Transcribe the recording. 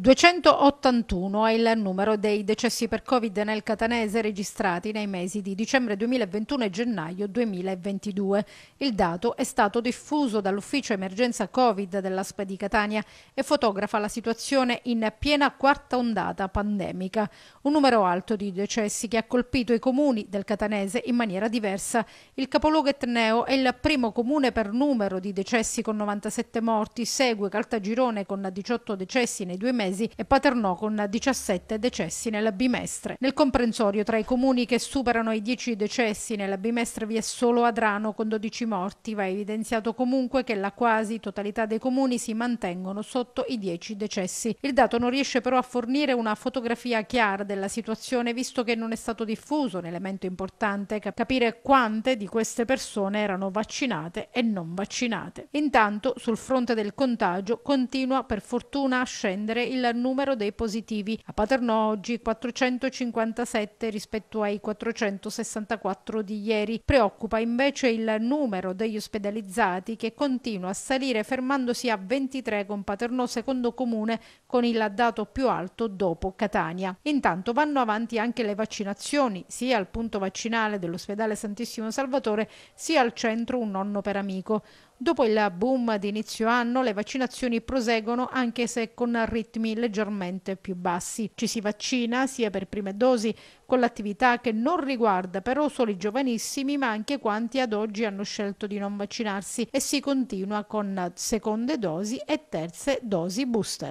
281 è il numero dei decessi per Covid nel catanese registrati nei mesi di dicembre 2021 e gennaio 2022. Il dato è stato diffuso dall'ufficio emergenza Covid dell'ASPA di Catania e fotografa la situazione in piena quarta ondata pandemica. Un numero alto di decessi che ha colpito i comuni del catanese in maniera diversa. Il capoluogo etneo è il primo comune per numero di decessi con 97 morti, segue Caltagirone con 18 decessi nei due mesi decesi e Paternò con 17 decessi nella bimestre. Nel comprensorio tra i comuni che superano i 10 decessi nella bimestre vi è solo Adrano con 12 morti. Va evidenziato comunque che la quasi totalità dei comuni si mantengono sotto i 10 decessi. Il dato non riesce però a fornire una fotografia chiara della situazione visto che non è stato diffuso un elemento importante capire quante di queste persone erano vaccinate e non vaccinate. Intanto sul fronte del contagio continua per fortuna a scendere il numero dei positivi. A Paternò oggi 457 rispetto ai 464 di ieri. Preoccupa invece il numero degli ospedalizzati che continua a salire fermandosi a 23 con Paternò secondo comune con il dato più alto dopo Catania. Intanto vanno avanti anche le vaccinazioni sia al punto vaccinale dell'ospedale Santissimo Salvatore sia al centro Un nonno per amico. Dopo il boom di inizio anno, le vaccinazioni proseguono anche se con ritmi leggermente più bassi. Ci si vaccina sia per prime dosi, con l'attività che non riguarda però solo i giovanissimi, ma anche quanti ad oggi hanno scelto di non vaccinarsi e si continua con seconde dosi e terze dosi booster.